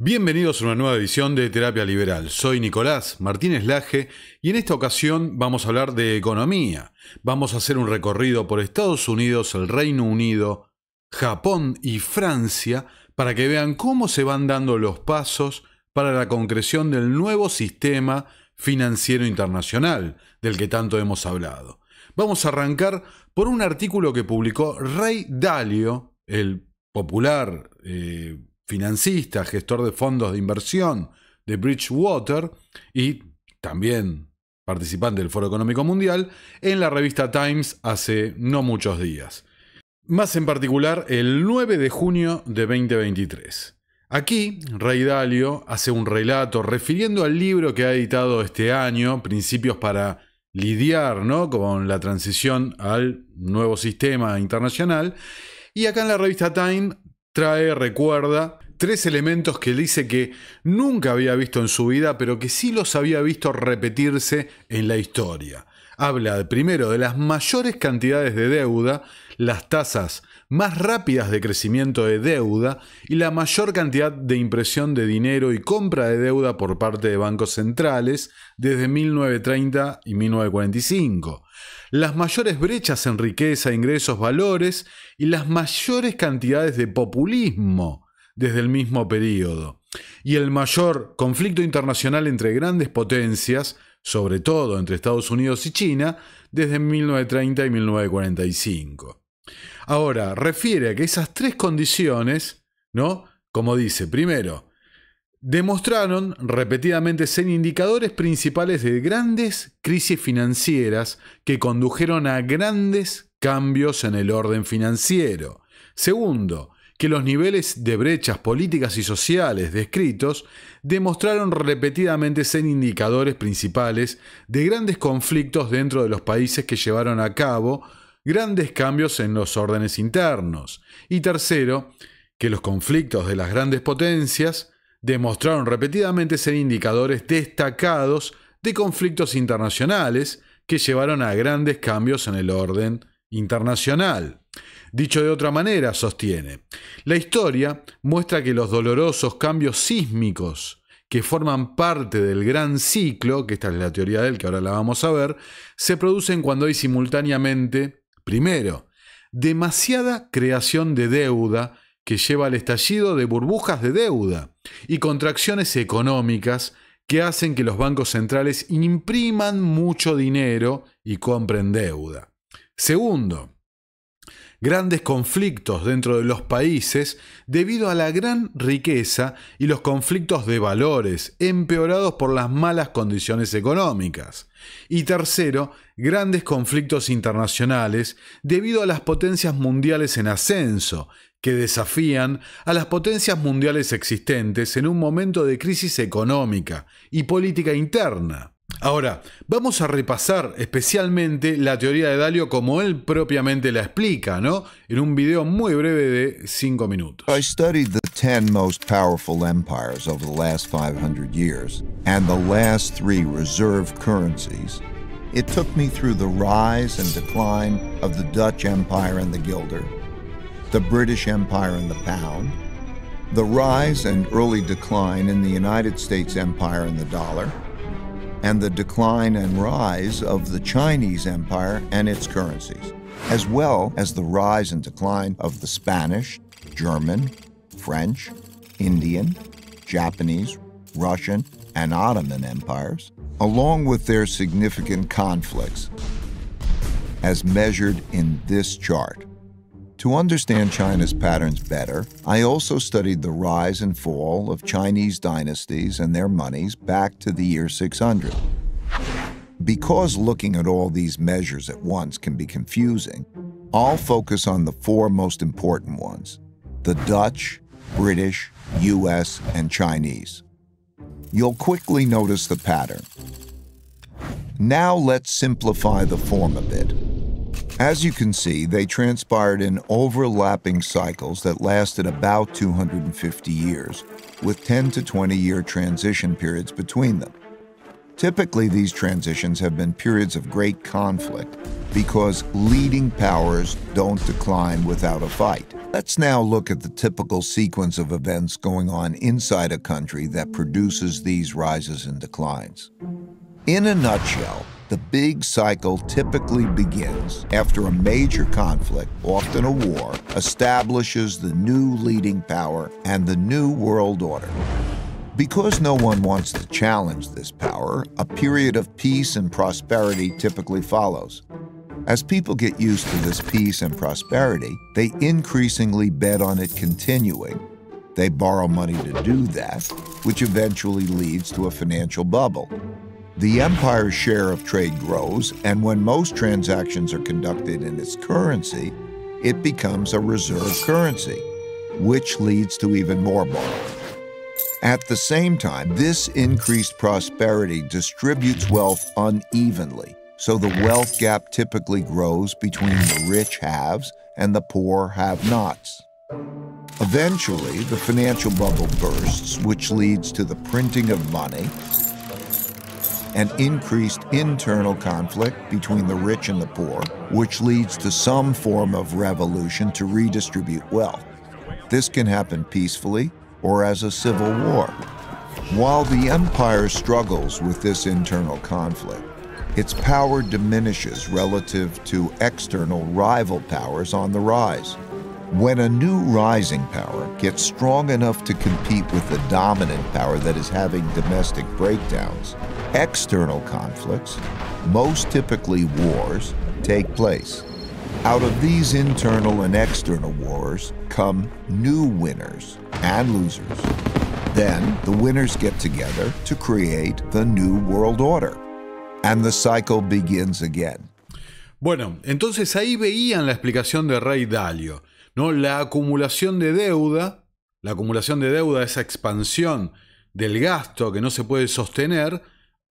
Bienvenidos a una nueva edición de Terapia Liberal. Soy Nicolás Martínez Laje y en esta ocasión vamos a hablar de economía, Vamos a hacer un recorrido por Estados Unidos, el Reino Unido, Japón y Francia para que vean cómo se van dando los pasos para la concreción del nuevo sistema financiero internacional del que tanto hemos hablado. Vamos a arrancar por un artículo que publicó Ray Dalio, el popular eh, financista, gestor de fondos de inversión de Bridgewater y también participante del Foro Económico Mundial, en la revista Times hace no muchos días. Más en particular, el 9 de junio de 2023. Aquí, Rey Dalio hace un relato refiriendo al libro que ha editado este año, Principios para lidiar ¿no? con la transición al nuevo sistema internacional, y acá en la revista Time trae, recuerda, tres elementos que dice que nunca había visto en su vida, pero que sí los había visto repetirse en la historia. Habla primero de las mayores cantidades de deuda, las tasas más rápidas de crecimiento de deuda y la mayor cantidad de impresión de dinero y compra de deuda por parte de bancos centrales desde 1930 y 1945 las mayores brechas en riqueza, ingresos, valores y las mayores cantidades de populismo desde el mismo período, y el mayor conflicto internacional entre grandes potencias, sobre todo entre Estados Unidos y China, desde 1930 y 1945. Ahora, refiere a que esas tres condiciones, ¿no? Como dice, primero, demostraron repetidamente ser indicadores principales de grandes crisis financieras que condujeron a grandes cambios en el orden financiero. Segundo, que los niveles de brechas políticas y sociales descritos demostraron repetidamente ser indicadores principales de grandes conflictos dentro de los países que llevaron a cabo grandes cambios en los órdenes internos. Y tercero, que los conflictos de las grandes potencias demostraron repetidamente ser indicadores destacados de conflictos internacionales que llevaron a grandes cambios en el orden internacional. Dicho de otra manera, sostiene, la historia muestra que los dolorosos cambios sísmicos que forman parte del gran ciclo, que esta es la teoría de él, que ahora la vamos a ver, se producen cuando hay simultáneamente, primero, demasiada creación de deuda que lleva al estallido de burbujas de deuda y contracciones económicas que hacen que los bancos centrales impriman mucho dinero y compren deuda. Segundo, grandes conflictos dentro de los países debido a la gran riqueza y los conflictos de valores empeorados por las malas condiciones económicas. Y tercero, grandes conflictos internacionales debido a las potencias mundiales en ascenso, que desafían a las potencias mundiales existentes en un momento de crisis económica y política interna. Ahora, vamos a repasar especialmente la teoría de Dalio como él propiamente la explica, ¿no? En un video muy breve de 5 minutos. I studied the 10 most powerful empires over the last 500 years and the last three reserve currencies. It took me through the rise and decline of the Dutch Empire and the guilder, the British Empire and the pound, the rise and early decline in the United States Empire and the dollar. and the decline and rise of the Chinese Empire and its currencies, as well as the rise and decline of the Spanish, German, French, Indian, Japanese, Russian, and Ottoman empires, along with their significant conflicts, as measured in this chart. To understand China's patterns better, I also studied the rise and fall of Chinese dynasties and their monies back to the year 600. Because looking at all these measures at once can be confusing, I'll focus on the four most important ones the Dutch, British, US, and Chinese. You'll quickly notice the pattern. Now let's simplify the form a bit. As you can see, they transpired in overlapping cycles that lasted about 250 years, with 10 to 20 year transition periods between them. Typically, these transitions have been periods of great conflict because leading powers don't decline without a fight. Let's now look at the typical sequence of events going on inside a country that produces these rises and declines. In a nutshell, the big cycle typically begins after a major conflict, often a war, establishes the new leading power and the new world order. Because no one wants to challenge this power, a period of peace and prosperity typically follows. As people get used to this peace and prosperity, they increasingly bet on it continuing. They borrow money to do that, which eventually leads to a financial bubble. The empire's share of trade grows, and when most transactions are conducted in its currency, it becomes a reserve currency, which leads to even more borrowing. At the same time, this increased prosperity distributes wealth unevenly, so the wealth gap typically grows between the rich haves and the poor have-nots. Eventually, the financial bubble bursts, which leads to the printing of money and increased internal conflict between the rich and the poor, which leads to some form of revolution to redistribute wealth. This can happen peacefully or as a civil war. While the empire struggles with this internal conflict, its power diminishes relative to external rival powers on the rise. When a new rising power gets strong enough to compete with the dominant power that is having domestic breakdowns, external conflicts, most typically wars, take place. Out of these internal and external wars come new winners and losers. Then the winners get together to create the new world order. And the cycle begins again. Bueno, entonces ahí veían la explicación de Ray Dalio. ¿no? La acumulación de deuda, la acumulación de deuda, esa expansión del gasto que no se puede sostener,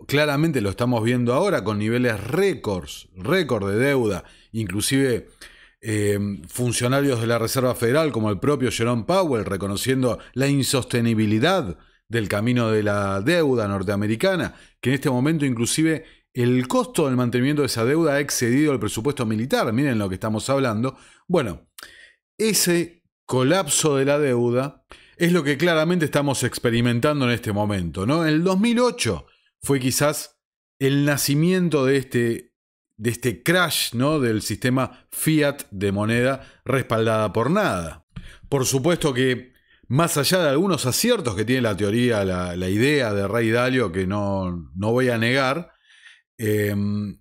claramente lo estamos viendo ahora con niveles récords, récord de deuda, inclusive eh, funcionarios de la Reserva Federal como el propio Jerome Powell reconociendo la insostenibilidad del camino de la deuda norteamericana, que en este momento inclusive el costo del mantenimiento de esa deuda ha excedido el presupuesto militar, miren lo que estamos hablando. Bueno, ese colapso de la deuda es lo que claramente estamos experimentando en este momento. ¿no? El 2008 fue quizás el nacimiento de este, este crash del sistema fiat de moneda respaldada por nada. Por supuesto que más allá de algunos aciertos que tiene la teoría, la, idea de Ray Dalio, que no, voy a negar, eh,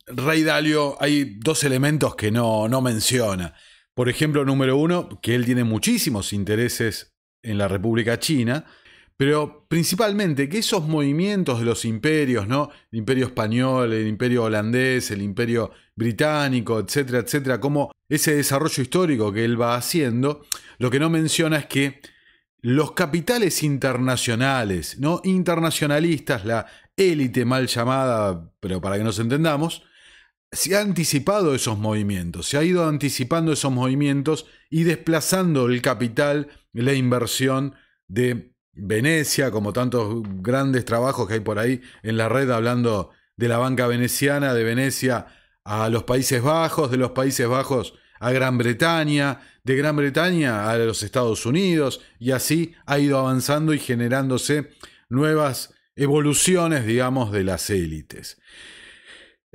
Ray Dalio hay dos elementos que no, no menciona. Por ejemplo, número uno, que él tiene muchísimos intereses en la República China, pero principalmente que esos movimientos de los imperios, ¿no? El imperio español, el imperio holandés, el imperio británico, etcétera, etcétera, como ese desarrollo histórico que él va haciendo, lo que no menciona es que los capitales internacionales, ¿no? Internacionalistas, la élite mal llamada, pero para que nos entendamos, se ha anticipado esos movimientos, se ha ido anticipando esos movimientos y desplazando el capital, la inversión de Venecia, como tantos grandes trabajos que hay por ahí en la red hablando de la banca veneciana, de Venecia a los Países Bajos, de los Países Bajos a Gran Bretaña, de Gran Bretaña a los Estados Unidos, y así ha ido avanzando y generándose nuevas evoluciones, digamos, de las élites.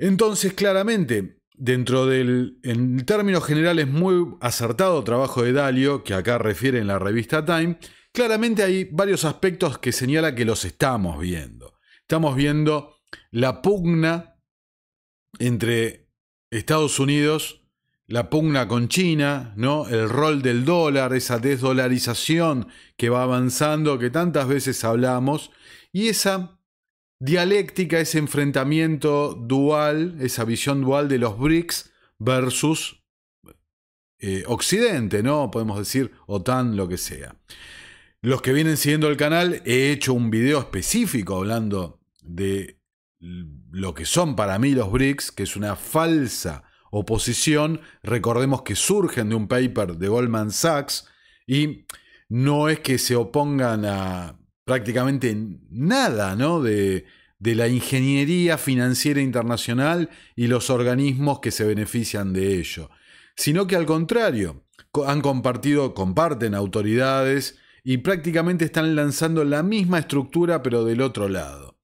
Entonces, claramente, dentro del, en términos generales, muy acertado trabajo de Dalio, que acá refiere en la revista Time, claramente hay varios aspectos que señala que los estamos viendo. Estamos viendo la pugna entre Estados Unidos, la pugna con China, ¿no? el rol del dólar, esa desdolarización que va avanzando, que tantas veces hablamos, y esa Dialéctica ese enfrentamiento dual, esa visión dual de los BRICS versus eh, Occidente, ¿no? Podemos decir OTAN, lo que sea. Los que vienen siguiendo el canal, he hecho un video específico hablando de lo que son para mí los BRICS, que es una falsa oposición. Recordemos que surgen de un paper de Goldman Sachs y no es que se opongan a prácticamente nada de, de la ingeniería financiera internacional y los organismos que se benefician de ello, sino que al contrario, han compartido, comparten autoridades y prácticamente están lanzando la misma estructura pero del otro lado.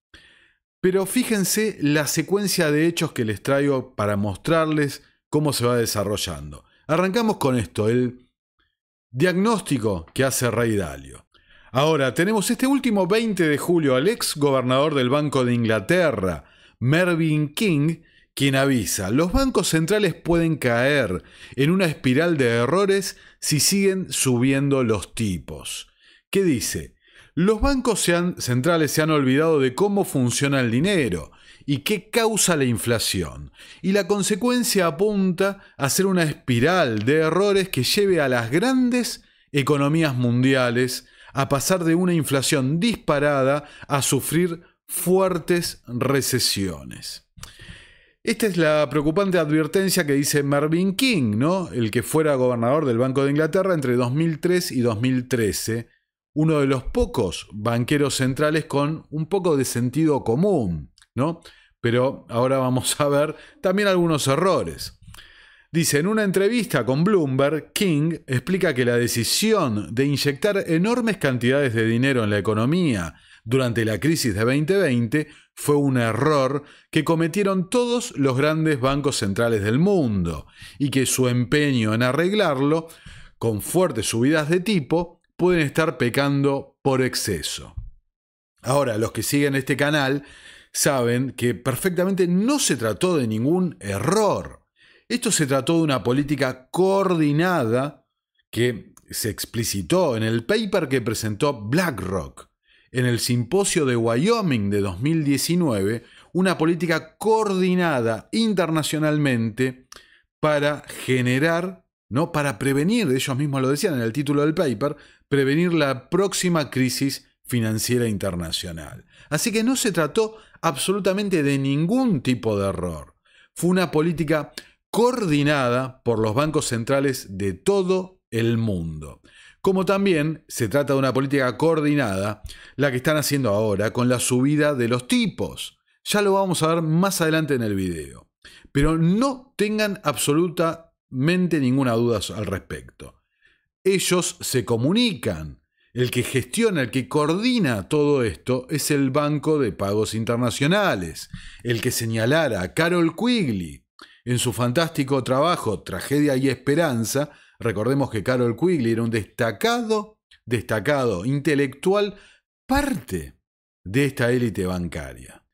Pero fíjense la secuencia de hechos que les traigo para mostrarles cómo se va desarrollando. Arrancamos con esto, el diagnóstico que hace Rey Dalio. Ahora, tenemos este último 20 de julio al ex gobernador del Banco de Inglaterra, Mervyn King, quien avisa, los bancos centrales pueden caer en una espiral de errores si siguen subiendo los tipos. ¿Qué dice? Los bancos centrales se han olvidado de cómo funciona el dinero y qué causa la inflación, y la consecuencia apunta a ser una espiral de errores que lleve a las grandes economías mundiales a pasar de una inflación disparada a sufrir fuertes recesiones. Esta es la preocupante advertencia que dice Mervyn King, ¿no? el que fuera gobernador del Banco de Inglaterra entre 2003 y 2013, uno de los pocos banqueros centrales con un poco de sentido común, ¿no? pero ahora vamos a ver también algunos errores. Dice, en una entrevista con Bloomberg, King explica que la decisión de inyectar enormes cantidades de dinero en la economía durante la crisis de 2020 fue un error que cometieron todos los grandes bancos centrales del mundo y que su empeño en arreglarlo, con fuertes subidas de tipo, pueden estar pecando por exceso. Ahora, los que siguen este canal saben que perfectamente no se trató de ningún error esto se trató de una política coordinada que se explicitó en el paper que presentó BlackRock en el simposio de Wyoming de 2019, una política coordinada internacionalmente para generar, no para prevenir, ellos mismos lo decían en el título del paper, prevenir la próxima crisis financiera internacional. Así que no se trató absolutamente de ningún tipo de error. Fue una política coordinada por los bancos centrales de todo el mundo. Como también se trata de una política coordinada, la que están haciendo ahora con la subida de los tipos. Ya lo vamos a ver más adelante en el video. Pero no tengan absolutamente ninguna duda al respecto. Ellos se comunican. El que gestiona, el que coordina todo esto es el Banco de Pagos Internacionales, el que señalara a Carol Quigley, en su fantástico trabajo Tragedia y Esperanza, recordemos que Carol Quigley era un destacado, destacado intelectual, parte de esta élite bancaria.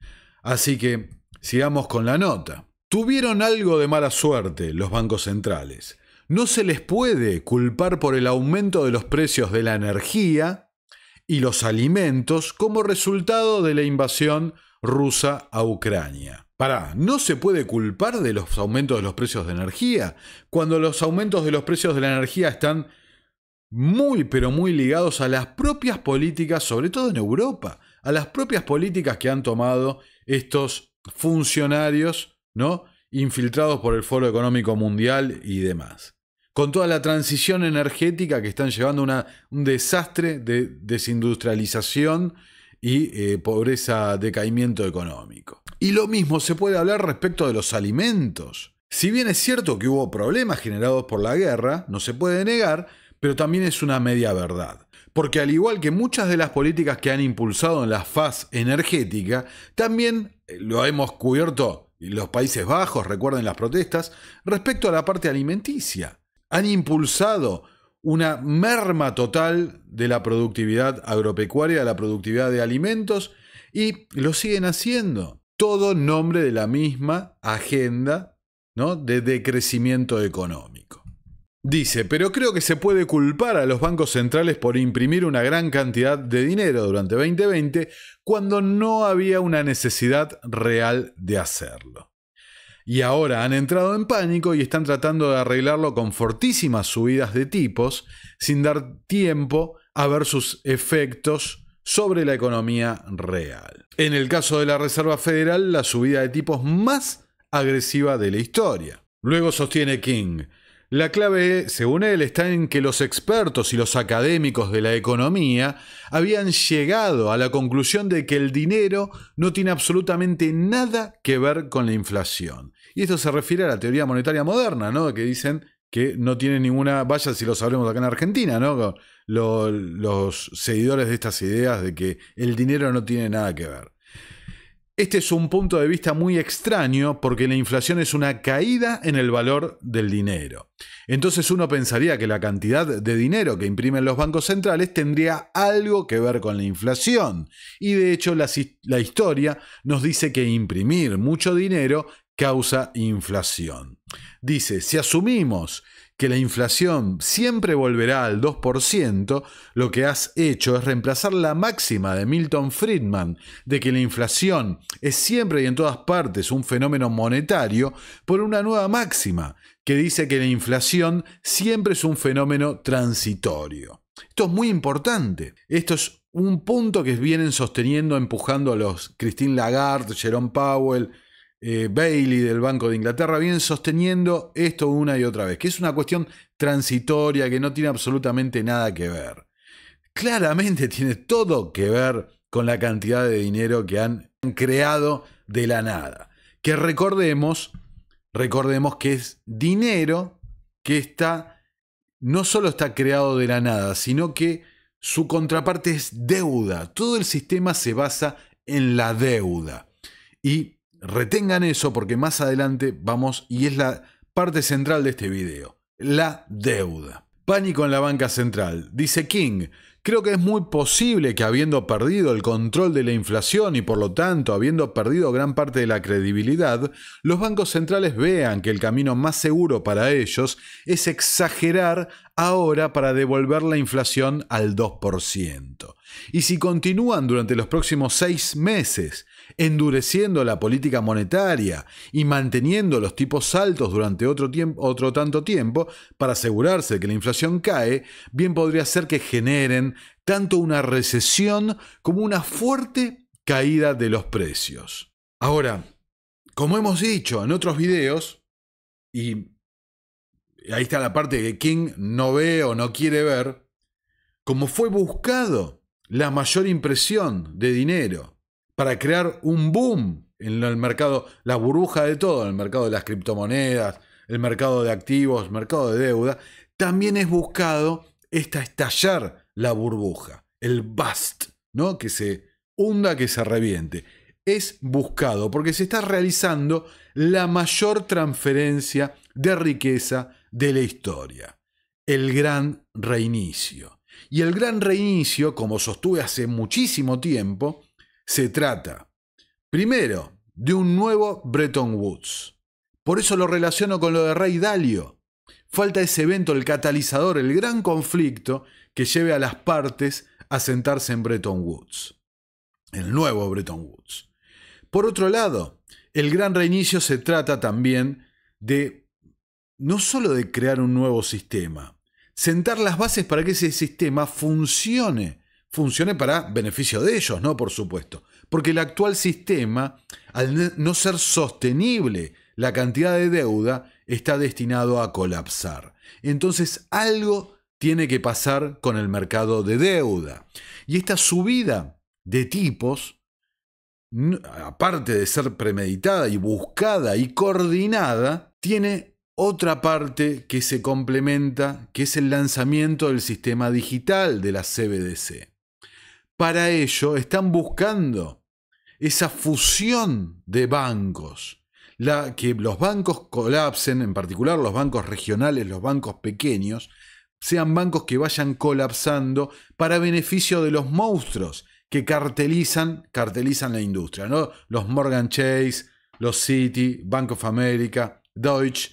Así que sigamos con la nota. Tuvieron algo de mala suerte los bancos centrales. No se les puede culpar por el aumento de los precios de la energía y los alimentos como resultado de la invasión rusa a Ucrania. Para ¿no se puede culpar de los aumentos de los precios de energía? Cuando los aumentos de los precios de la energía están muy, pero muy ligados a las propias políticas, sobre todo en Europa, a las propias políticas que han tomado estos funcionarios, ¿no? Infiltrados por el Foro Económico Mundial y demás. Con toda la transición energética que están llevando a un desastre de desindustrialización y eh, pobreza, decaimiento económico. Y lo mismo se puede hablar respecto de los alimentos. Si bien es cierto que hubo problemas generados por la guerra, no se puede negar, pero también es una media verdad. Porque al igual que muchas de las políticas que han impulsado en la faz energética, también eh, lo hemos cubierto los Países Bajos, recuerden las protestas, respecto a la parte alimenticia. Han impulsado una merma total de la productividad agropecuaria, de la productividad de alimentos, y lo siguen haciendo todo nombre de la misma agenda ¿no? de decrecimiento económico. Dice, pero creo que se puede culpar a los bancos centrales por imprimir una gran cantidad de dinero durante 2020 cuando no había una necesidad real de hacerlo. Y ahora han entrado en pánico y están tratando de arreglarlo con fortísimas subidas de tipos sin dar tiempo a ver sus efectos sobre la economía real. En el caso de la Reserva Federal, la subida de tipos más agresiva de la historia. Luego sostiene King, la clave, según él, está en que los expertos y los académicos de la economía habían llegado a la conclusión de que el dinero no tiene absolutamente nada que ver con la inflación. Y esto se refiere a la teoría monetaria moderna, ¿no? Que dicen que no tiene ninguna, vaya si lo sabremos acá en Argentina, ¿no? los seguidores de estas ideas de que el dinero no tiene nada que ver. Este es un punto de vista muy extraño porque la inflación es una caída en el valor del dinero. Entonces uno pensaría que la cantidad de dinero que imprimen los bancos centrales tendría algo que ver con la inflación. Y de hecho la historia nos dice que imprimir mucho dinero causa inflación. Dice, si asumimos que la inflación siempre volverá al 2%, lo que has hecho es reemplazar la máxima de Milton Friedman de que la inflación es siempre y en todas partes un fenómeno monetario por una nueva máxima que dice que la inflación siempre es un fenómeno transitorio. Esto es muy importante. Esto es un punto que vienen sosteniendo, empujando a los Christine Lagarde, Jerome Powell, eh, Bailey del Banco de Inglaterra vienen sosteniendo esto una y otra vez, que es una cuestión transitoria que no tiene absolutamente nada que ver. Claramente tiene todo que ver con la cantidad de dinero que han creado de la nada. Que recordemos, recordemos que es dinero que está, no solo está creado de la nada, sino que su contraparte es deuda. Todo el sistema se basa en la deuda. Y Retengan eso porque más adelante vamos y es la parte central de este video, la deuda. Pánico en la banca central. Dice King, creo que es muy posible que habiendo perdido el control de la inflación y por lo tanto habiendo perdido gran parte de la credibilidad, los bancos centrales vean que el camino más seguro para ellos es exagerar ahora para devolver la inflación al 2%. Y si continúan durante los próximos seis meses endureciendo la política monetaria y manteniendo los tipos altos durante otro, tanto tiempo para asegurarse que la inflación cae, bien podría ser que generen tanto una recesión como una fuerte caída de los precios. Ahora, como hemos dicho en otros videos, y ahí está la parte que King no ve o no quiere ver, como fue buscado la mayor impresión de dinero para crear un boom en el mercado, la burbuja de todo, en el mercado de las criptomonedas, el mercado de activos, el mercado de deuda, también es buscado esta estallar la burbuja, el bust, ¿no? Que se hunda, que se reviente. Es buscado porque se está realizando la mayor transferencia de riqueza de la historia, el gran reinicio. Y el gran reinicio, como sostuve hace muchísimo tiempo, se trata, primero, de un nuevo Bretton Woods. Por eso lo relaciono con lo de Rey Dalio. Falta ese evento, el catalizador, el gran conflicto que lleve a las partes a sentarse en Bretton Woods. El nuevo Bretton Woods. Por otro lado, el gran reinicio se trata también de no solo de crear un nuevo sistema, sentar las bases para que ese sistema funcione. Funcione para beneficio de ellos, ¿no? Por supuesto. Porque el actual sistema, al no ser sostenible la cantidad de deuda, está destinado a colapsar. Entonces algo tiene que pasar con el mercado de deuda. Y esta subida de tipos, aparte de ser premeditada y buscada y coordinada, tiene otra parte que se complementa, que es el lanzamiento del sistema digital de la CBDC. Para ello están buscando esa fusión de bancos, la que los bancos colapsen, en particular los bancos regionales, los bancos pequeños, sean bancos que vayan colapsando para beneficio de los monstruos que cartelizan, cartelizan la industria, Los Morgan Chase, los Citi, Bank of America, Deutsche,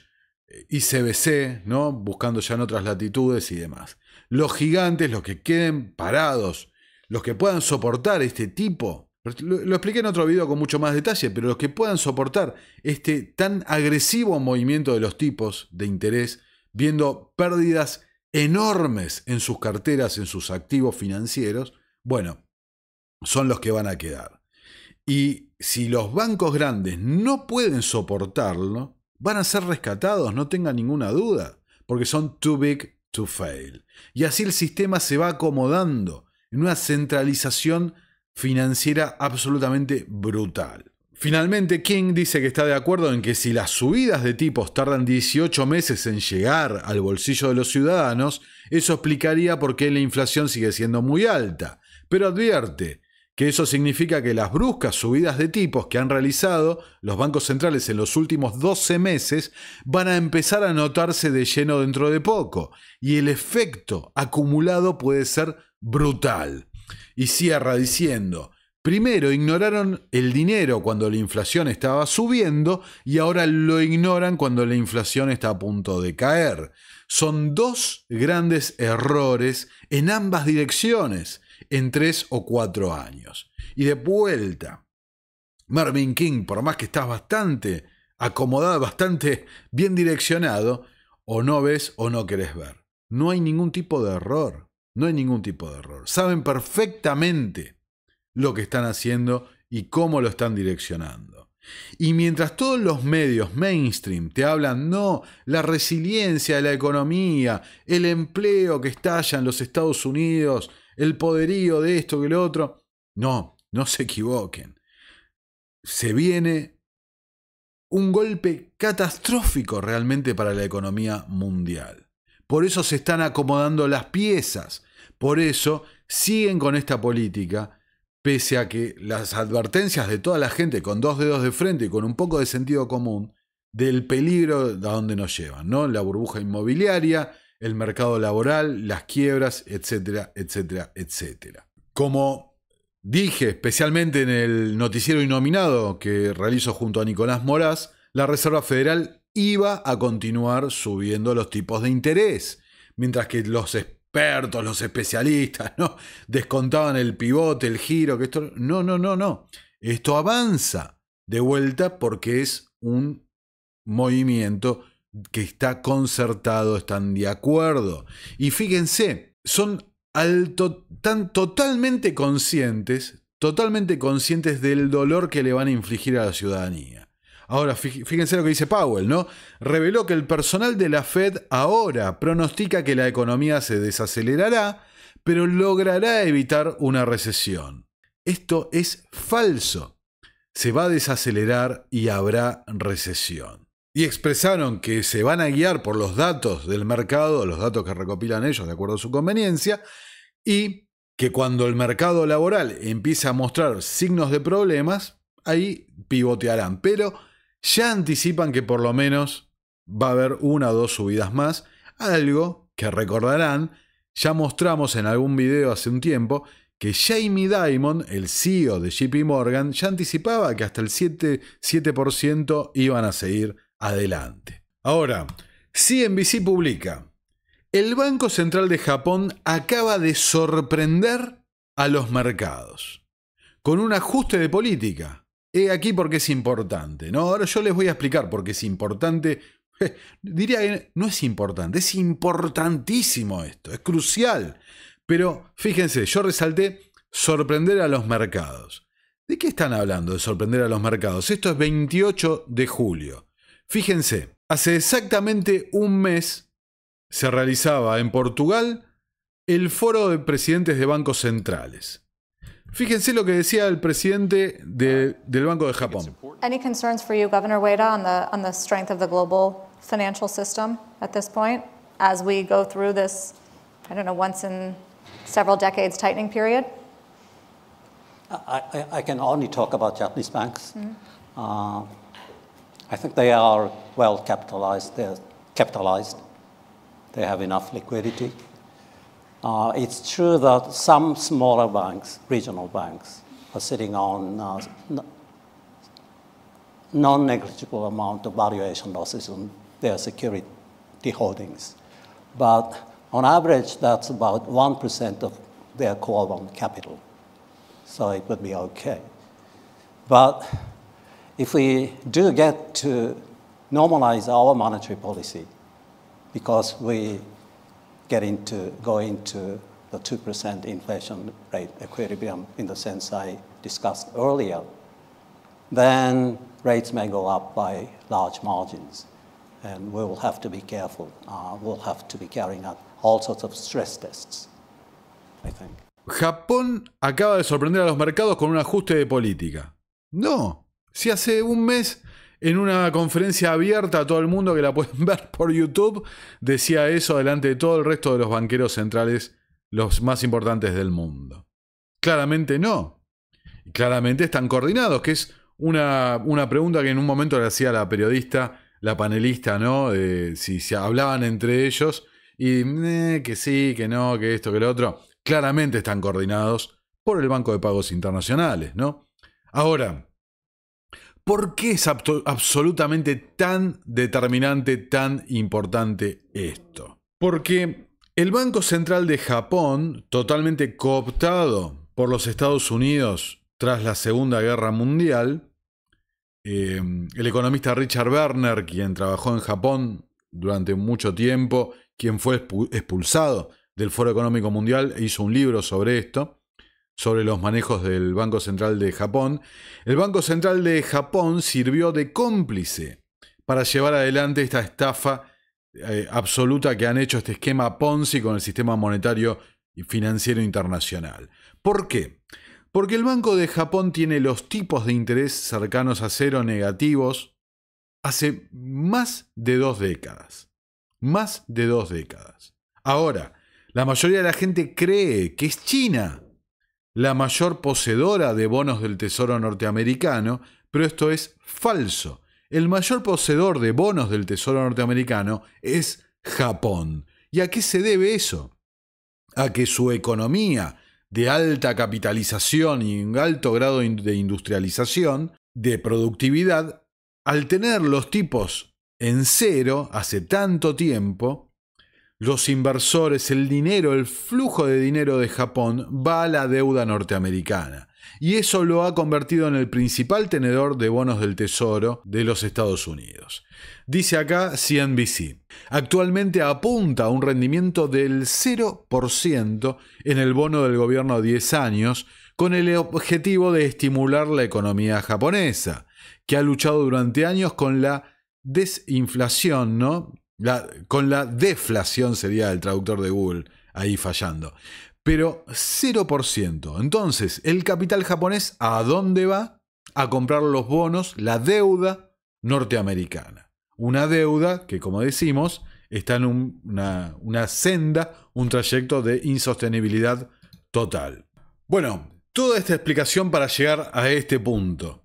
ICBC, ¿no? buscando ya en otras latitudes y demás. Los gigantes, los que queden parados, los que puedan soportar este tipo, lo, expliqué en otro video con mucho más detalle, pero los que puedan soportar este tan agresivo movimiento de los tipos de interés, viendo pérdidas enormes en sus carteras, en sus activos financieros, bueno, son los que van a quedar. Y si los bancos grandes no pueden soportarlo, van a ser rescatados, no tenga ninguna duda, porque son too big to fail. Y así el sistema se va acomodando en una centralización financiera absolutamente brutal. Finalmente, King dice que está de acuerdo en que si las subidas de tipos tardan 18 meses en llegar al bolsillo de los ciudadanos, eso explicaría por qué la inflación sigue siendo muy alta. Pero advierte que eso significa que las bruscas subidas de tipos que han realizado los bancos centrales en los últimos 12 meses van a empezar a notarse de lleno dentro de poco y el efecto acumulado puede ser brutal. Y cierra diciendo, primero ignoraron el dinero cuando la inflación estaba subiendo y ahora lo ignoran cuando la inflación está a punto de caer. Son dos grandes errores en ambas direcciones en tres o cuatro años. Y de vuelta, Marvin King, por más que estás bastante acomodado, bastante bien direccionado, o no ves o no querés ver. No hay ningún tipo de error, no hay ningún tipo de error. Saben perfectamente lo que están haciendo y cómo lo están direccionando. Y mientras todos los medios mainstream te hablan, no, la resiliencia de la economía, el empleo que estalla en los Estados Unidos el poderío de esto, que lo otro. No, no se equivoquen. Se viene un golpe catastrófico realmente para la economía mundial. Por eso se están acomodando las piezas. Por eso siguen con esta política, pese a que las advertencias de toda la gente con dos dedos de frente y con un poco de sentido común del peligro a donde nos llevan, ¿no? La burbuja inmobiliaria, el mercado laboral, las quiebras, etcétera, etcétera, etcétera. Como dije, especialmente en el noticiero innominado que realizo junto a Nicolás Moraz, la Reserva Federal iba a continuar subiendo los tipos de interés, mientras que los expertos, los especialistas, ¿no? descontaban el pivote, el giro, que esto... No, no, no, no. Esto avanza de vuelta porque es un movimiento que está concertado están de acuerdo. Y fíjense, son tan totalmente conscientes, totalmente conscientes del dolor que le van a infligir a la ciudadanía. Ahora, fíjense lo que dice Powell, ¿no? Reveló que el personal de la Fed ahora pronostica que la economía se desacelerará, pero logrará evitar una recesión. Esto es falso. Se va a desacelerar y habrá recesión y expresaron que se van a guiar por los datos del mercado, los datos que recopilan ellos de acuerdo a su conveniencia, y que cuando el mercado laboral empiece a mostrar signos de problemas, ahí pivotearán. Pero ya anticipan que por lo menos va a haber una o dos subidas más, algo que recordarán, ya mostramos en algún video hace un tiempo, que Jamie Dimon, el CEO de JP Morgan, ya anticipaba que hasta el 7%, 7 iban a seguir adelante. Ahora, CNBC publica, el Banco Central de Japón acaba de sorprender a los mercados con un ajuste de política. He aquí porque es importante, ¿no? Ahora yo les voy a explicar por qué es importante. Diría que no es importante, es importantísimo esto, es crucial. Pero fíjense, yo resalté sorprender a los mercados. ¿De qué están hablando de sorprender a los mercados? Esto es 28 de julio. Fíjense, hace exactamente un mes se realizaba en Portugal el foro de presidentes de bancos centrales. Fíjense lo que decía el presidente de, del Banco de Japón. Any concerns for you, Governor Ueda, on the on the strength of the global financial system at this point as we go through this, I don't know, once in several decades tightening period? I, I, I can only talk about Japanese banks. Mm-hmm. Uh, I think they are well capitalized. They're capitalized. They have enough liquidity. Uh, it's true that some smaller banks, regional banks, are sitting on uh, non-negligible amount of valuation losses on their security holdings. But on average, that's about 1% of their core capital. So it would be okay. But if we do get to normalize our monetary policy because we get into, going to the 2% inflation rate equilibrium in the sense I discussed earlier, then rates may go up by large margins. And we will have to be careful. Uh, we'll have to be carrying out all sorts of stress tests, I think. Japón acaba de sorprender a los mercados con un ajuste de política. No, Si hace un mes, en una conferencia abierta a todo el mundo que la pueden ver por YouTube, decía eso delante de todo el resto de los banqueros centrales, los más importantes del mundo. Claramente no. Y claramente están coordinados, que es una, pregunta que en un momento le hacía la periodista, la panelista, ¿no? si se hablaban entre ellos y eh, que sí, que no, que esto, que lo otro. Claramente están coordinados por el Banco de Pagos Internacionales, ¿no? Ahora, ¿Por qué es absolutamente tan determinante, tan importante esto? Porque el Banco Central de Japón, totalmente cooptado por los Estados Unidos tras la Segunda Guerra Mundial, eh, el economista Richard Werner, quien trabajó en Japón durante mucho tiempo, quien fue expulsado del Foro Económico Mundial e hizo un libro sobre esto, sobre los manejos del Banco Central de Japón, el Banco Central de Japón sirvió de cómplice para llevar adelante esta estafa eh, absoluta que han hecho este esquema Ponzi con el sistema monetario y financiero internacional. ¿Por qué? Porque el Banco de Japón tiene los tipos de interés cercanos a cero negativos hace más de dos décadas. Más de dos décadas. Ahora, la mayoría de la gente cree que es China la mayor poseedora de bonos del Tesoro norteamericano, pero esto es falso. El mayor poseedor de bonos del Tesoro norteamericano es Japón. ¿Y a qué se debe eso? A que su economía de alta capitalización y un alto grado de industrialización, de productividad, al tener los tipos en cero hace tanto tiempo, los inversores, el dinero, el flujo de dinero de Japón va a la deuda norteamericana. Y eso lo ha convertido en el principal tenedor de bonos del Tesoro de los Estados Unidos. Dice acá CNBC, actualmente apunta a un rendimiento del 0% en el bono del gobierno a 10 años, con el objetivo de estimular la economía japonesa, que ha luchado durante años con la desinflación, ¿no? con la deflación sería el traductor de Google ahí fallando. Pero 0%. Entonces, el capital japonés, ¿a dónde va? A comprar los bonos, la deuda norteamericana. Una deuda que, como decimos, está en una, una senda, un trayecto de insostenibilidad total. Bueno, toda esta explicación para llegar a este punto.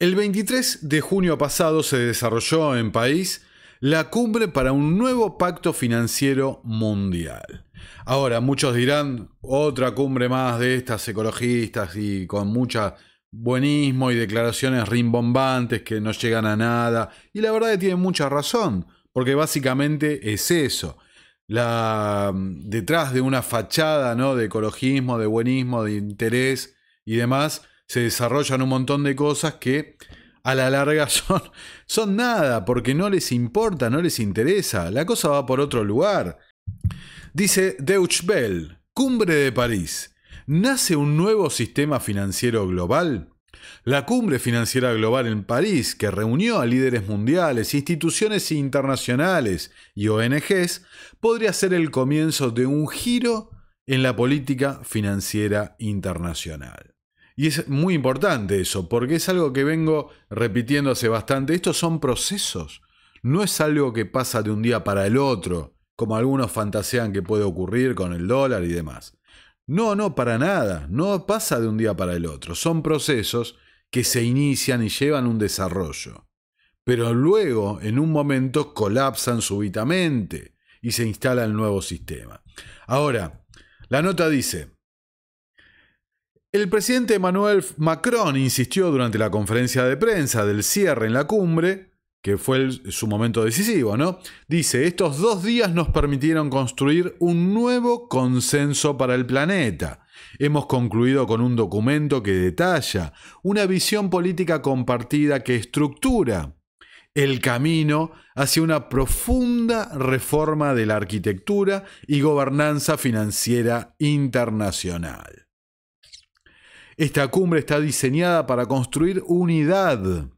El 23 de junio pasado se desarrolló en país la cumbre para un nuevo pacto financiero mundial. Ahora, muchos dirán, otra cumbre más de estas ecologistas y con mucho buenismo y declaraciones rimbombantes que no llegan a nada. Y la verdad que tienen mucha razón, porque básicamente es eso. Mm, detrás de una fachada ¿no? de ecologismo, de buenismo, de interés y demás, se desarrollan un montón de cosas que a la larga son, son nada, porque no les importa, no les interesa, la cosa va por otro lugar. Dice Deutsche Bell, Cumbre de París, ¿nace un nuevo sistema financiero global? La cumbre financiera global en París, que reunió a líderes mundiales, instituciones internacionales y ONGs, podría ser el comienzo de un giro en la política financiera internacional. Y es muy importante eso, porque es algo que vengo repitiéndose bastante. Estos son procesos, no es algo que pasa de un día para el otro, como algunos fantasean que puede ocurrir con el dólar y demás. No, no, para nada, no pasa de un día para el otro, son procesos que se inician y llevan un desarrollo, pero luego en un momento colapsan súbitamente y se instala el nuevo sistema. Ahora, la nota dice, el presidente Emmanuel Macron insistió durante la conferencia de prensa del cierre en la cumbre, que fue su momento decisivo, ¿no? Dice, estos dos días nos permitieron construir un nuevo consenso para el planeta. Hemos concluido con un documento que detalla una visión política compartida que estructura el camino hacia una profunda reforma de la arquitectura y gobernanza financiera internacional. Esta cumbre está diseñada para construir unidad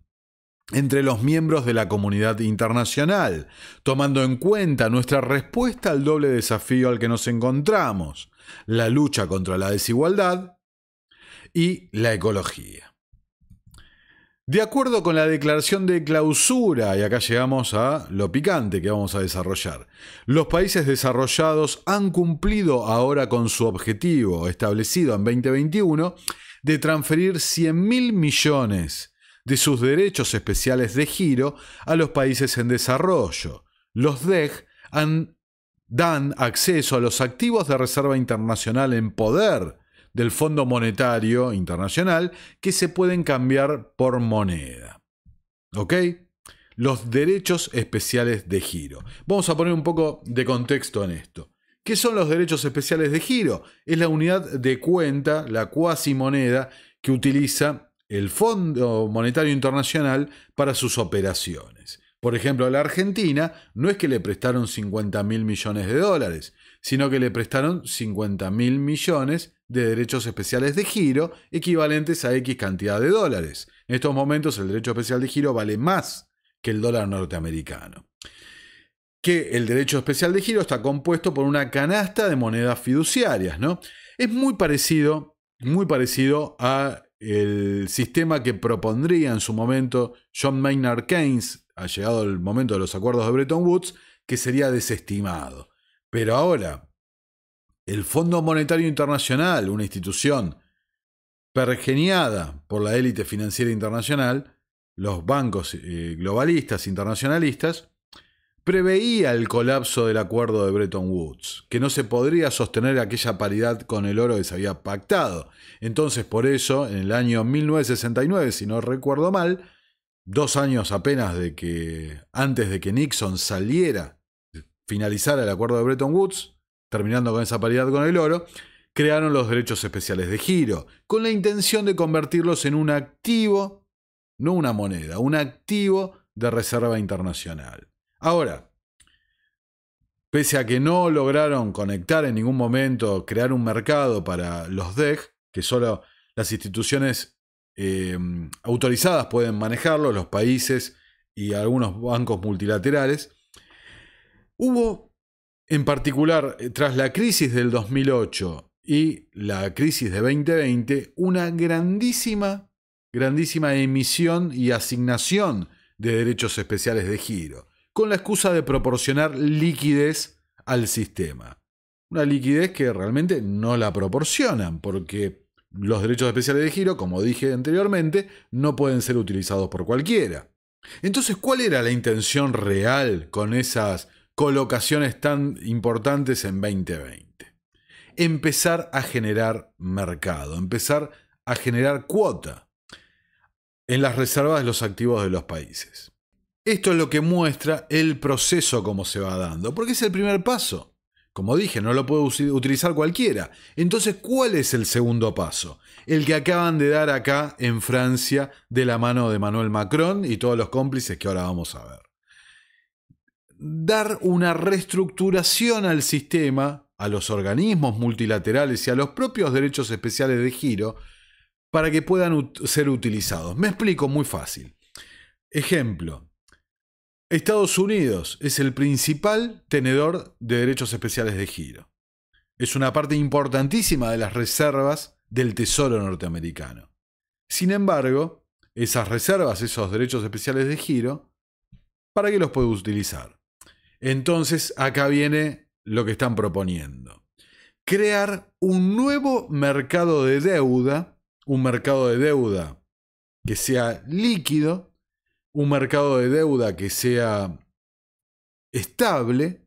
entre los miembros de la comunidad internacional, tomando en cuenta nuestra respuesta al doble desafío al que nos encontramos, la lucha contra la desigualdad y la ecología. De acuerdo con la declaración de clausura, y acá llegamos a lo picante que vamos a desarrollar, los países desarrollados han cumplido ahora con su objetivo establecido en 2021 de transferir 100 mil millones de sus derechos especiales de giro a los países en desarrollo. Los DEG dan acceso a los activos de reserva internacional en poder del Fondo Monetario Internacional que se pueden cambiar por moneda. ¿Ok? Los derechos especiales de giro. Vamos a poner un poco de contexto en esto. ¿Qué son los derechos especiales de giro? Es la unidad de cuenta, la cuasi moneda, que utiliza el Fondo Monetario Internacional para sus operaciones. Por ejemplo, a la Argentina no es que le prestaron 50 mil millones de dólares, sino que le prestaron 50 mil millones de derechos especiales de giro equivalentes a X cantidad de dólares. En estos momentos el derecho especial de giro vale más que el dólar norteamericano que el derecho especial de giro está compuesto por una canasta de monedas fiduciarias, ¿no? Es muy parecido, muy parecido a el sistema que propondría en su momento John Maynard Keynes, ha llegado el momento de los acuerdos de Bretton Woods, que sería desestimado. Pero ahora, el Fondo Monetario Internacional, una institución pergeniada por la élite financiera internacional, los bancos eh, globalistas internacionalistas, preveía el colapso del acuerdo de Bretton Woods, que no se podría sostener aquella paridad con el oro que se había pactado. Entonces, por eso, en el año 1969, si no recuerdo mal, dos años apenas de que antes de que Nixon saliera, finalizara el acuerdo de Bretton Woods, terminando con esa paridad con el oro, crearon los derechos especiales de giro, con la intención de convertirlos en un activo, no una moneda, un activo de reserva internacional. Ahora, pese a que no lograron conectar en ningún momento, crear un mercado para los DEG, que solo las instituciones em, autorizadas pueden manejarlo, los países y algunos bancos multilaterales, hubo en particular, eh, tras la crisis del 2008 y la crisis de 2020, una grandísima, grandísima emisión y asignación de derechos especiales de giro con la excusa de proporcionar liquidez al sistema. Una liquidez que realmente no la proporcionan, porque los derechos especiales de giro, como dije anteriormente, no pueden ser utilizados por cualquiera. Entonces, ¿cuál era la intención real con esas colocaciones tan importantes en 2020? Empezar a generar mercado, empezar a generar cuota en las reservas de los activos de los países. Esto es lo que muestra el proceso como se va dando, porque es el primer paso. Como dije, no lo puede utilizar cualquiera. Entonces, ¿cuál es el segundo paso? El que acaban de dar acá en Francia de la mano de Manuel Macron y todos los cómplices que ahora vamos a ver. Dar una reestructuración al sistema, a los organismos multilaterales y a los propios derechos especiales de giro para que puedan ser utilizados. Me explico muy fácil. Ejemplo, Estados Unidos es el principal tenedor de derechos especiales de giro. Es una parte importantísima de las reservas del Tesoro norteamericano. Sin embargo, esas reservas, esos derechos especiales de giro, ¿para qué los puede utilizar? Entonces, acá viene lo que están proponiendo. Crear un nuevo mercado de deuda, un mercado de deuda que sea líquido, un mercado de deuda que sea estable,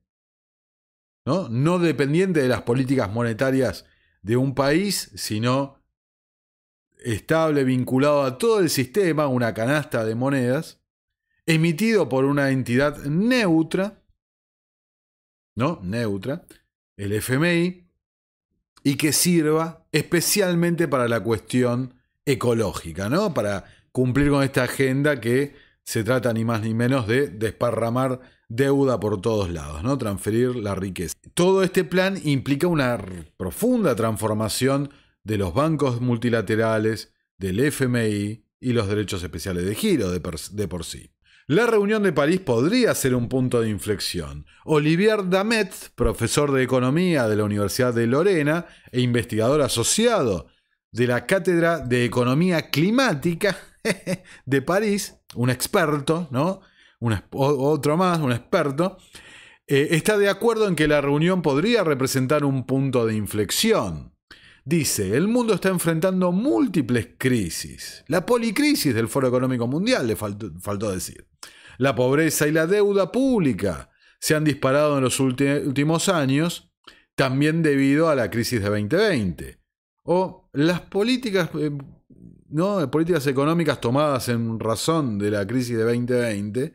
¿no? no dependiente de las políticas monetarias de un país, sino estable, vinculado a todo el sistema, una canasta de monedas, emitido por una entidad neutra, ¿no? Neutra, el FMI, y que sirva especialmente para la cuestión ecológica, ¿no? Para cumplir con esta agenda que se trata ni más ni menos de desparramar deuda por todos lados, ¿no? Transferir la riqueza. Todo este plan implica una profunda transformación de los bancos multilaterales, del FMI y los derechos especiales de giro de, de por sí. La reunión de París podría ser un punto de inflexión. Olivier Damet, profesor de economía de la Universidad de Lorena e investigador asociado de la Cátedra de Economía Climática de París, un experto, ¿no? otro más, un experto, eh, está de acuerdo en que la reunión podría representar un punto de inflexión. Dice, el mundo está enfrentando múltiples crisis. La policrisis del Foro Económico Mundial, le faltó decir. La pobreza y la deuda pública se han disparado en los últimos años, también debido a la crisis de 2020. O las políticas eh, ¿no? políticas económicas tomadas en razón de la crisis de 2020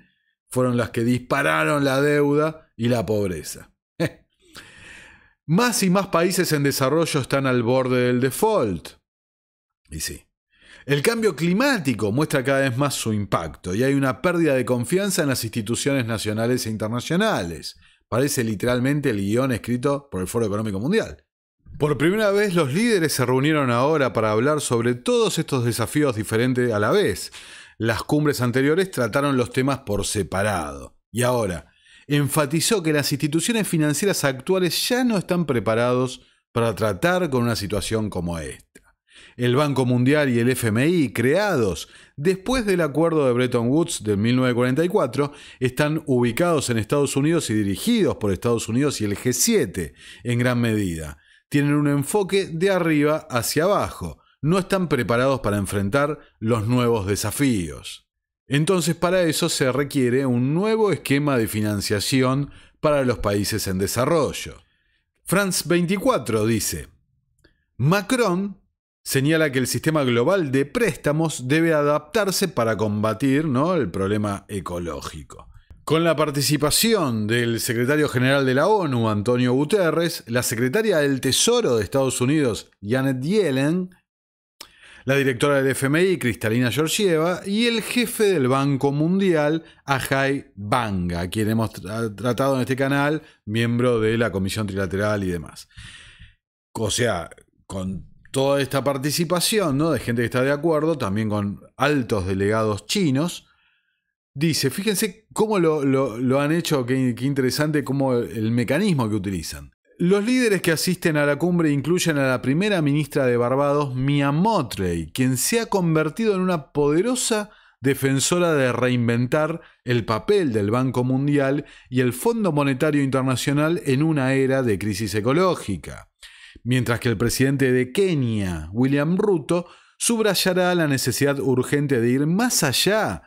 fueron las que dispararon la deuda y la pobreza. más y más países en desarrollo están al borde del default. Y El cambio climático muestra cada vez más su impacto y hay una pérdida de confianza en las instituciones nacionales e internacionales. Parece literalmente el guión escrito por el Foro Económico Mundial. Por primera vez los líderes se reunieron ahora para hablar sobre todos estos desafíos diferentes a la vez. Las cumbres anteriores trataron los temas por separado. Y ahora, enfatizó que las instituciones financieras actuales ya no están preparados para tratar con una situación como esta. El Banco Mundial y el FMI, creados después del acuerdo de Bretton Woods de 1944, están ubicados en Estados Unidos y dirigidos por Estados Unidos y el G7 en gran medida tienen un enfoque de arriba hacia abajo, no están preparados para enfrentar los nuevos desafíos. Entonces para eso se requiere un nuevo esquema de financiación para los países en desarrollo. France 24 dice, Macron señala que el sistema global de préstamos debe adaptarse para combatir ¿no? el problema ecológico. Con la participación del secretario general de la ONU, Antonio Guterres, la secretaria del Tesoro de Estados Unidos, Janet Yellen, la directora del FMI, Cristalina Georgieva, y el jefe del Banco Mundial, Ajay Banga, quien hemos tratado en este canal, miembro de la Comisión Trilateral y demás. O sea, con toda esta participación ¿no? de gente que está de acuerdo, también con altos delegados chinos, Dice, fíjense cómo lo, han hecho, qué, interesante, cómo el mecanismo que utilizan. Los líderes que asisten a la cumbre incluyen a la primera ministra de Barbados, Mia Motley, quien se ha convertido en una poderosa defensora de reinventar el papel del Banco Mundial y el Fondo Monetario Internacional en una era de crisis ecológica. Mientras que el presidente de Kenia, William Ruto, subrayará la necesidad urgente de ir más allá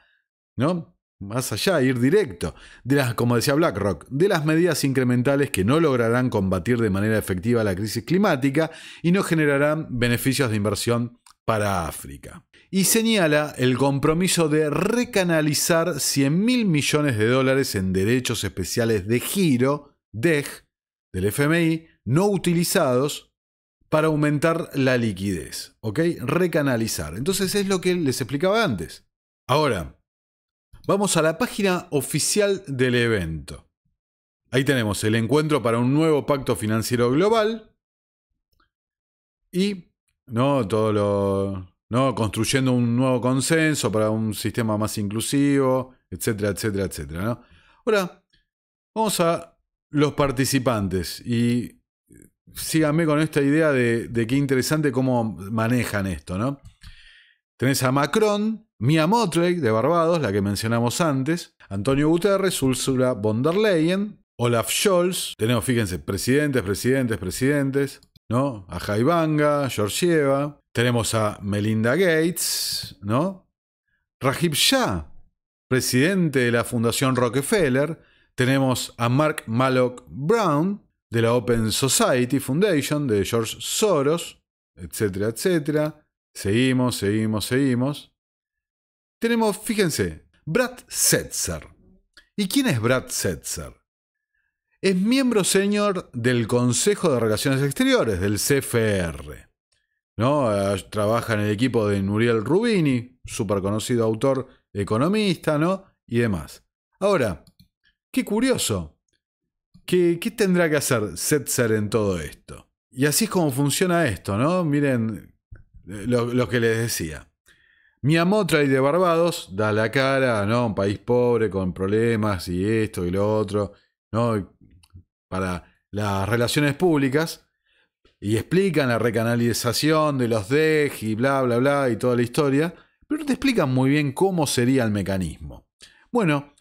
¿no? más allá, ir directo, de como decía BlackRock, de las medidas incrementales que no lograrán combatir de manera efectiva la crisis climática y no generarán beneficios de inversión para África. Y señala el compromiso de recanalizar 100 mil millones de dólares en derechos especiales de giro, DEG, del FMI, no utilizados para aumentar la liquidez, ¿ok? Recanalizar. Entonces es lo que les explicaba antes. Ahora, vamos a la página oficial del evento. Ahí tenemos el encuentro para un nuevo pacto financiero global y no no construyendo un nuevo consenso para un sistema más inclusivo, etcétera, etcétera, etcétera. Ahora vamos a los participantes y síganme con esta idea de, de qué interesante cómo manejan esto, ¿no? Tenés a Macron, Mia Motley, de Barbados, la que mencionamos antes, Antonio Guterres, Ursula von der Leyen, Olaf Scholz, tenemos, fíjense, presidentes, presidentes, presidentes, ¿no? A George Georgieva, tenemos a Melinda Gates, ¿no? Rajib Shah, presidente de la Fundación Rockefeller, tenemos a Mark Mallock Brown, de la Open Society Foundation, de George Soros, etcétera, etcétera. Seguimos, seguimos, seguimos tenemos, fíjense, Brad Setzer. ¿Y quién es Brad Setzer? Es miembro señor del Consejo de Relaciones Exteriores, del CFR. ¿no? Ah, trabaja en el equipo de Nuriel Rubini, súper conocido autor, economista, ¿no? Y demás. Ahora, qué curioso. ¿Qué, tendrá que hacer Setzer en todo esto? Y así es como funciona esto, ¿no? Miren eh, lo que les decía y de Barbados da la cara, a Un país pobre con problemas y esto y lo otro, ¿no? Para las relaciones públicas y explican la recanalización de los DEG y bla, bla, bla y toda la historia, pero no te explican muy bien cómo sería el mecanismo. Bueno,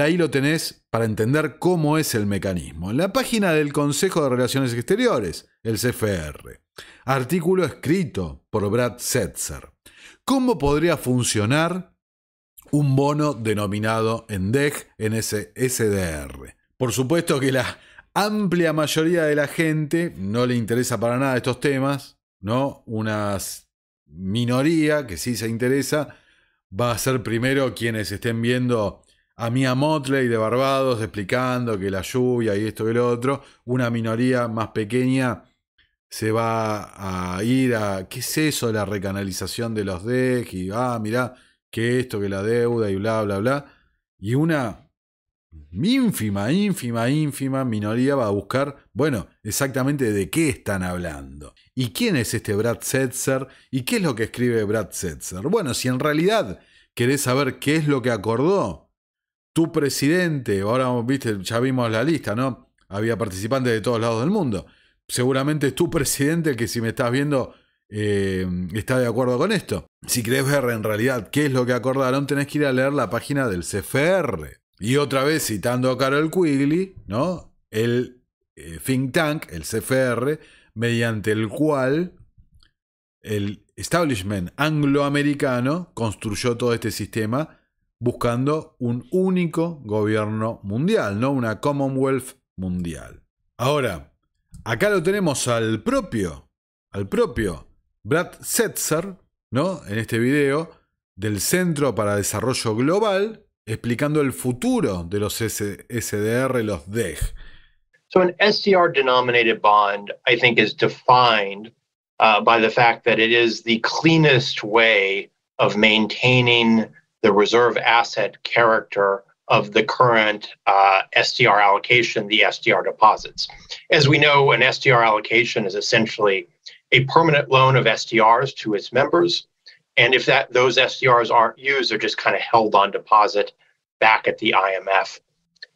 ahí lo tenés para entender cómo es el mecanismo. En la página del Consejo de Relaciones Exteriores, el CFR, artículo escrito por Brad Setzer. ¿Cómo podría funcionar un bono denominado en en ese SDR? Por supuesto que la amplia mayoría de la gente no le interesa para nada estos temas, ¿no? Una minoría que sí se interesa va a ser primero quienes estén viendo a Mia Motley de Barbados explicando que la lluvia y esto y lo otro, una minoría más pequeña se va a ir a, ¿qué es eso? La recanalización de los DEC y, ah, mirá, que esto, que la deuda y bla, bla, bla. Y una ínfima, ínfima, ínfima minoría va a buscar, bueno, exactamente de qué están hablando. ¿Y quién es este Brad Setzer? ¿Y qué es lo que escribe Brad Setzer? Bueno, si en realidad querés saber qué es lo que acordó tu presidente, ahora viste, ya vimos la lista, ¿no? Había participantes de todos lados del mundo seguramente tú presidente, que si me estás viendo, eh, está de acuerdo con esto. Si querés ver en realidad qué es lo que acordaron, tenés que ir a leer la página del CFR. Y otra vez, citando a Carol Quigley, ¿no? El eh, think tank, el CFR, mediante el cual el establishment angloamericano construyó todo este sistema buscando un único gobierno mundial, ¿no? Una Commonwealth mundial. Ahora, Acá lo tenemos al propio, al propio Brad Setzer, ¿no? En este video del Centro para Desarrollo Global, explicando el futuro de los SDR, los DEG. So an SDR denominated bond, I think, is defined uh, by the fact that it is the cleanest way of maintaining the reserve asset character of the current uh, SDR allocation, the SDR deposits. As we know, an SDR allocation is essentially a permanent loan of SDRs to its members. And if that those SDRs aren't used, they're just kind of held on deposit back at the IMF.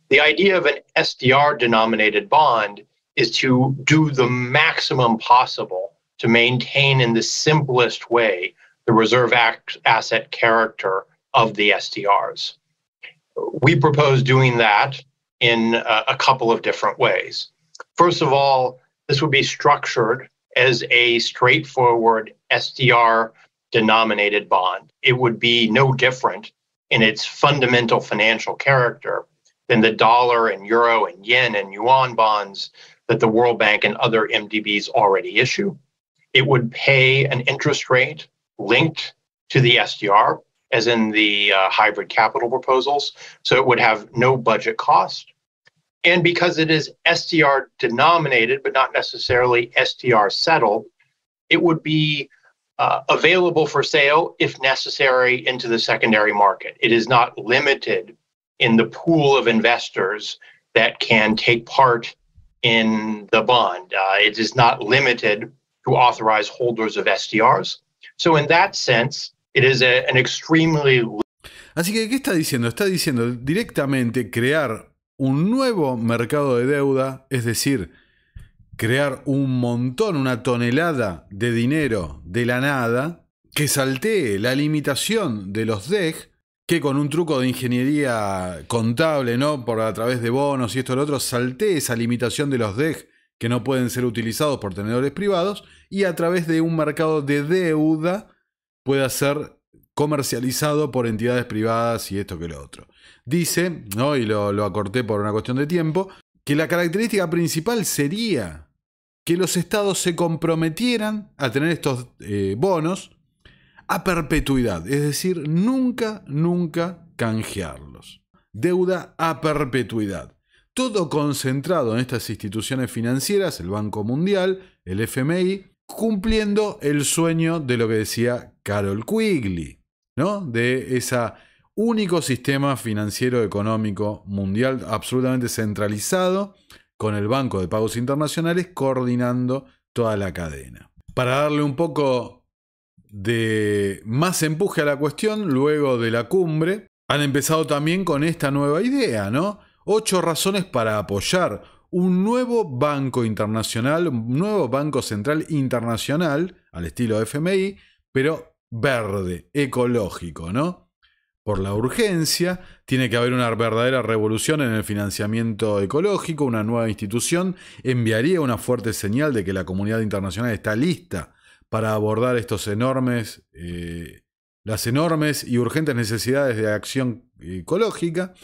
The idea of an SDR denominated bond is to do the maximum possible to maintain in the simplest way the reserve asset character of the SDRs we propose doing that in a, uh, a couple of different ways. First of all, this would be structured as a straightforward SDR denominated bond. It would be no different in its fundamental financial character than the dollar and euro and yen and yuan bonds that the World Bank and other MDBs already issue. It would pay an interest rate linked to the SDR, as in the uh, hybrid capital proposals. So it would have no budget cost. And because it is SDR denominated, but not necessarily SDR settled, it would be uh, available for sale if necessary into the secondary market. It is not limited in the pool of investors that can take part in the bond. Uh, it is not limited to authorized holders of SDRs. So, in that sense, Así que, ¿qué está diciendo? Está diciendo directamente crear un nuevo mercado de deuda, es decir, crear un montón, una tonelada de dinero de la nada, que saltee la limitación de los DEG, que con un truco de ingeniería contable, ¿no? Por a través de bonos y esto y lo otro, saltee esa limitación de los DEG que no pueden ser utilizados por tenedores privados, y a través de un mercado de deuda pueda ser comercializado por entidades privadas y esto que lo otro. Dice, ¿no? y lo, acorté por una cuestión de tiempo, que la característica principal sería que los estados se comprometieran a tener estos eh, bonos a perpetuidad, es decir, nunca, nunca canjearlos. Deuda a perpetuidad. Todo concentrado en estas instituciones financieras, el Banco Mundial, el FMI, cumpliendo el sueño de lo que decía Carol Quigley, ¿no? De ese único sistema financiero económico mundial absolutamente centralizado, con el Banco de Pagos Internacionales coordinando toda la cadena. Para darle un poco de más empuje a la cuestión, luego de la cumbre, han empezado también con esta nueva idea, ¿no? Ocho razones para apoyar un nuevo banco internacional, un nuevo banco central internacional, al estilo FMI, pero verde, ecológico, ¿no? Por la urgencia, tiene que haber una verdadera revolución en el financiamiento ecológico, una nueva institución enviaría una fuerte señal de que la comunidad internacional está lista para abordar estos enormes, eh, las enormes y urgentes necesidades de acción ecológica.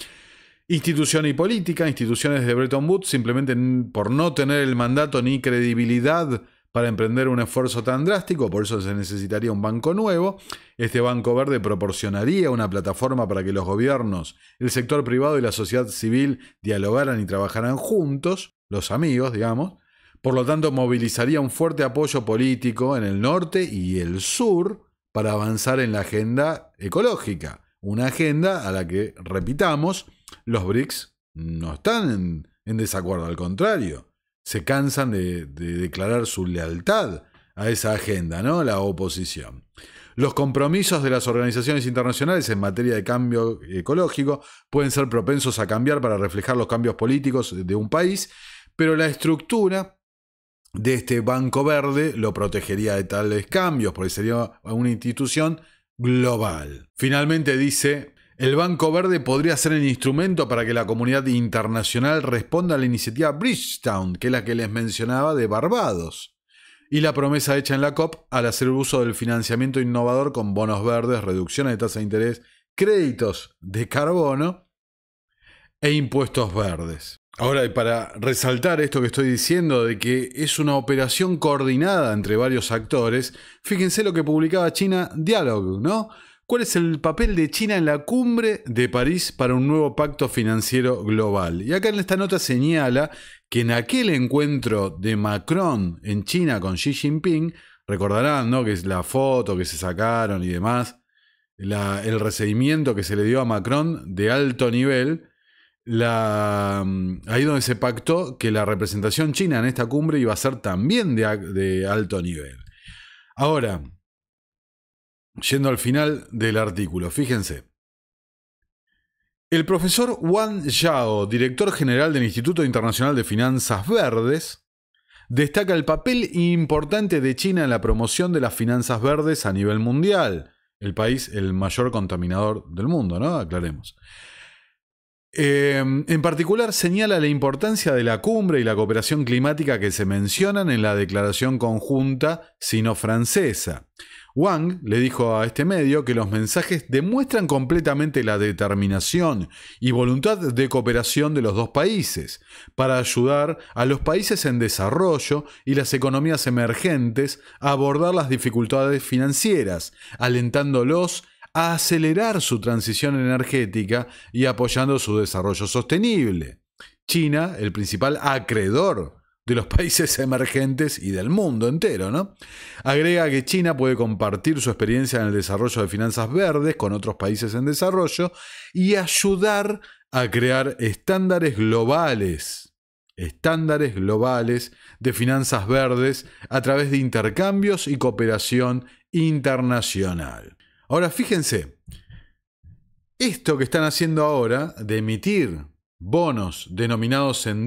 Institución y política, instituciones de Bretton Woods, simplemente por no tener el mandato ni credibilidad para emprender un esfuerzo tan drástico, por eso se necesitaría un banco nuevo. Este banco verde proporcionaría una plataforma para que los gobiernos, el sector privado y la sociedad civil dialogaran y trabajaran juntos, los amigos, digamos. Por lo tanto, movilizaría un fuerte apoyo político en el norte y el sur para avanzar en la agenda ecológica. Una agenda a la que, repitamos, los BRICS no están en, desacuerdo, al contrario se cansan de, declarar su lealtad a esa agenda, ¿no? La oposición. Los compromisos de las organizaciones internacionales en materia de cambio ecológico pueden ser propensos a cambiar para reflejar los cambios políticos de un país, pero la estructura de este Banco Verde lo protegería de tales cambios, porque sería una institución global. Finalmente dice, el Banco Verde podría ser el instrumento para que la comunidad internacional responda a la iniciativa Bridgetown, que es la que les mencionaba de Barbados, y la promesa hecha en la COP al hacer uso del financiamiento innovador con bonos verdes, reducciones de tasa de interés, créditos de carbono e impuestos verdes. Ahora, y para resaltar esto que estoy diciendo de que es una operación coordinada entre varios actores, fíjense lo que publicaba China Dialogue, ¿no? ¿Cuál es el papel de China en la cumbre de París para un nuevo pacto financiero global? Y acá en esta nota señala que en aquel encuentro de Macron en China con Xi Jinping, recordarán, Que es la foto que se sacaron y demás, el recibimiento que se le dio a Macron de alto nivel, la, ahí donde se pactó que la representación china en esta cumbre iba a ser también de alto nivel. Ahora, Yendo al final del artículo, fíjense. El profesor Wang Yao, director general del Instituto Internacional de Finanzas Verdes, destaca el papel importante de China en la promoción de las finanzas verdes a nivel mundial. El país, el mayor contaminador del mundo, ¿no? Aclaremos. Eh, en particular señala la importancia de la cumbre y la cooperación climática que se mencionan en la declaración conjunta sino-francesa. Wang le dijo a este medio que los mensajes demuestran completamente la determinación y voluntad de cooperación de los dos países para ayudar a los países en desarrollo y las economías emergentes a abordar las dificultades financieras, alentándolos a acelerar su transición energética y apoyando su desarrollo sostenible. China, el principal acreedor de los países emergentes y del mundo entero, ¿no? Agrega que China puede compartir su experiencia en el desarrollo de finanzas verdes con otros países en desarrollo y ayudar a crear estándares globales, estándares globales de finanzas verdes a través de intercambios y cooperación internacional. Ahora fíjense, esto que están haciendo ahora de emitir bonos denominados en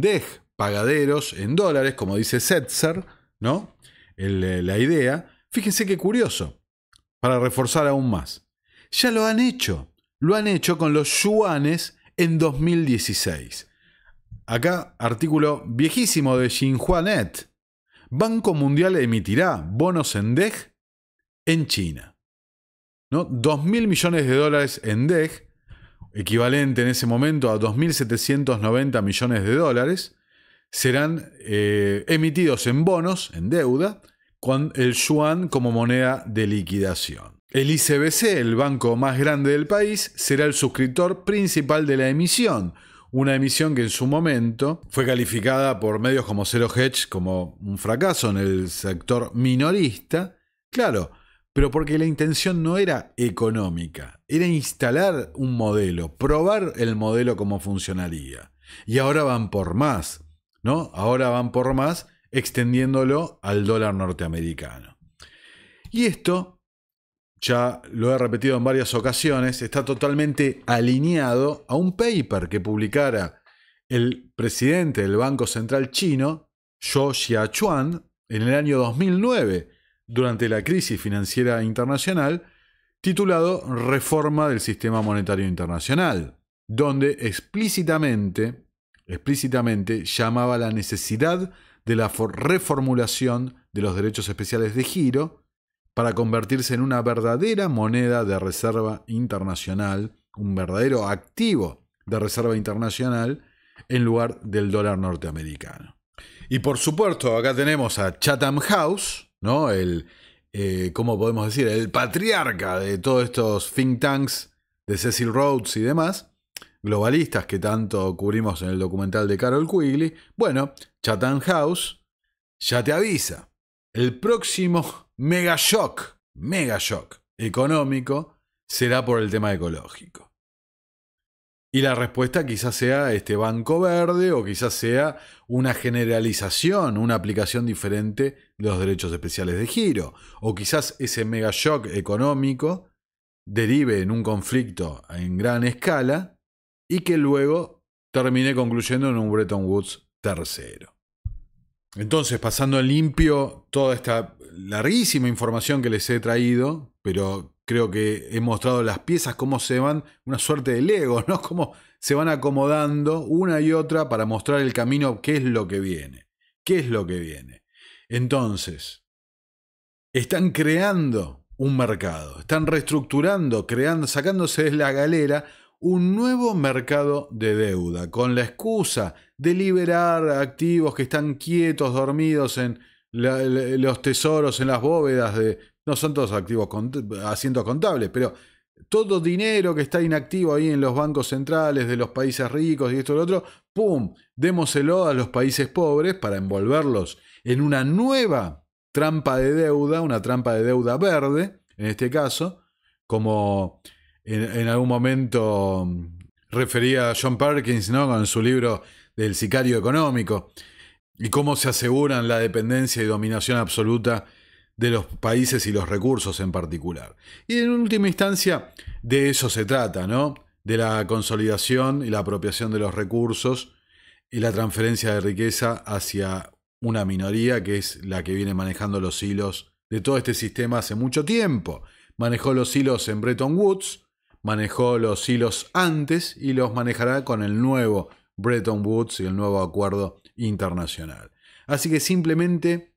pagaderos en dólares, como dice Setzer, ¿no? Eh, la idea. Fíjense qué curioso, para reforzar aún más. Ya lo han hecho, lo han hecho con los yuanes en 2016. Acá, artículo viejísimo de Xinhua Xinhuanet. Banco Mundial emitirá bonos en DEG en China. ¿No? 2.000 millones de dólares en DEG, equivalente en ese momento a 2.790 millones de dólares, serán eh, emitidos en bonos, en deuda, con el yuan como moneda de liquidación. El ICBC, el banco más grande del país, será el suscriptor principal de la emisión, una emisión que en su momento fue calificada por medios como Zero Hedge como un fracaso en el sector minorista, claro, pero porque la intención no era económica, era instalar un modelo, probar el modelo como funcionaría. Y ahora van por más, Ahora van por más, extendiéndolo al dólar norteamericano. Y esto, ya lo he repetido en varias ocasiones, está totalmente alineado a un paper que publicara el presidente del Banco Central chino, Zhou Xiaochuan, en el año 2009, durante la crisis financiera internacional, titulado Reforma del Sistema Monetario Internacional, donde explícitamente explícitamente llamaba la necesidad de la reformulación de los derechos especiales de giro para convertirse en una verdadera moneda de reserva internacional, un verdadero activo de reserva internacional en lugar del dólar norteamericano. Y por supuesto, acá tenemos a Chatham House, ¿no? El, eh, ¿cómo podemos decir? El patriarca de todos estos think tanks de Cecil Rhodes y demás, globalistas que tanto cubrimos en el documental de Carol Quigley, bueno, Chatham House ya te avisa. El próximo mega shock, mega shock económico será por el tema ecológico. Y la respuesta quizás sea este banco verde o quizás sea una generalización, una aplicación diferente de los derechos especiales de giro. O quizás ese mega shock económico derive en un conflicto en gran escala y que luego terminé concluyendo en un Bretton Woods tercero. Entonces, pasando en limpio toda esta larguísima información que les he traído, pero creo que he mostrado las piezas, cómo se van, una suerte de Lego, ¿no? Cómo se van acomodando una y otra para mostrar el camino, qué es lo que viene, qué es lo que viene. Entonces, están creando un mercado, están reestructurando, creando, sacándose de la galera un nuevo mercado de deuda, con la excusa de liberar activos que están quietos, dormidos en los tesoros, en las bóvedas de... No son todos activos, asientos contables, pero todo dinero que está inactivo ahí en los bancos centrales de los países ricos y esto y lo otro, ¡pum! Démoselo a los países pobres para envolverlos en una nueva trampa de deuda, una trampa de deuda verde, en este caso, como en, algún momento refería a John Perkins, ¿no? Con su libro del sicario económico y cómo se aseguran la dependencia y dominación absoluta de los países y los recursos en particular. Y en última instancia, de eso se trata, ¿no? De la consolidación y la apropiación de los recursos y la transferencia de riqueza hacia una minoría que es la que viene manejando los hilos de todo este sistema hace mucho tiempo. Manejó los hilos en Bretton Woods, manejó los hilos antes y los manejará con el nuevo Bretton Woods y el nuevo acuerdo internacional. Así que simplemente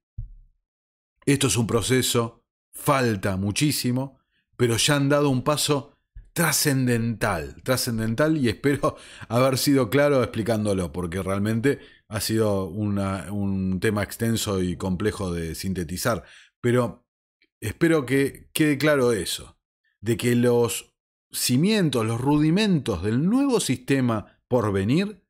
esto es un proceso, falta muchísimo, pero ya han dado un paso trascendental, trascendental y espero haber sido claro explicándolo, porque realmente ha sido un tema extenso y complejo de sintetizar, pero espero que quede claro eso, de que los cimientos, los rudimentos del nuevo sistema por venir,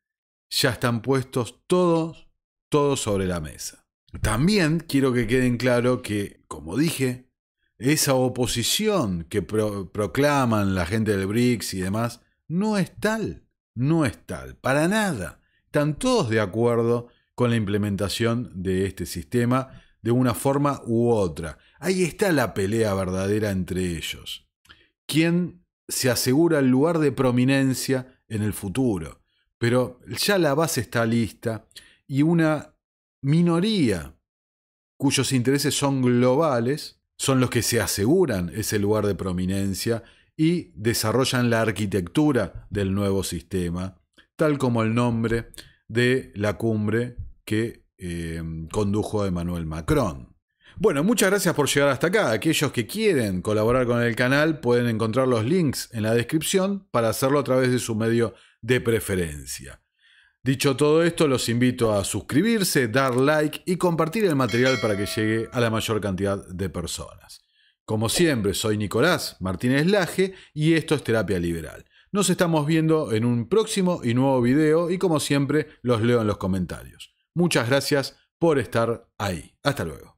ya están puestos todos, todos sobre la mesa. También quiero que queden claro que, como dije, esa oposición que proclaman la gente del BRICS y demás, no es tal, no es tal, para nada. Están todos de acuerdo con la implementación de este sistema de una forma u otra. Ahí está la pelea verdadera entre ellos. ¿Quién se asegura el lugar de prominencia en el futuro. Pero ya la base está lista y una minoría cuyos intereses son globales son los que se aseguran ese lugar de prominencia y desarrollan la arquitectura del nuevo sistema, tal como el nombre de la cumbre que eh, condujo Emmanuel Macron. Bueno, muchas gracias por llegar hasta acá. Aquellos que quieren colaborar con el canal pueden encontrar los links en la descripción para hacerlo a través de su medio de preferencia. Dicho todo esto, los invito a suscribirse, dar like y compartir el material para que llegue a la mayor cantidad de personas. Como siempre, soy Nicolás Martínez Laje y esto es Terapia Liberal. Nos estamos viendo en un próximo y nuevo video y como siempre los leo en los comentarios. Muchas gracias por estar ahí. Hasta luego.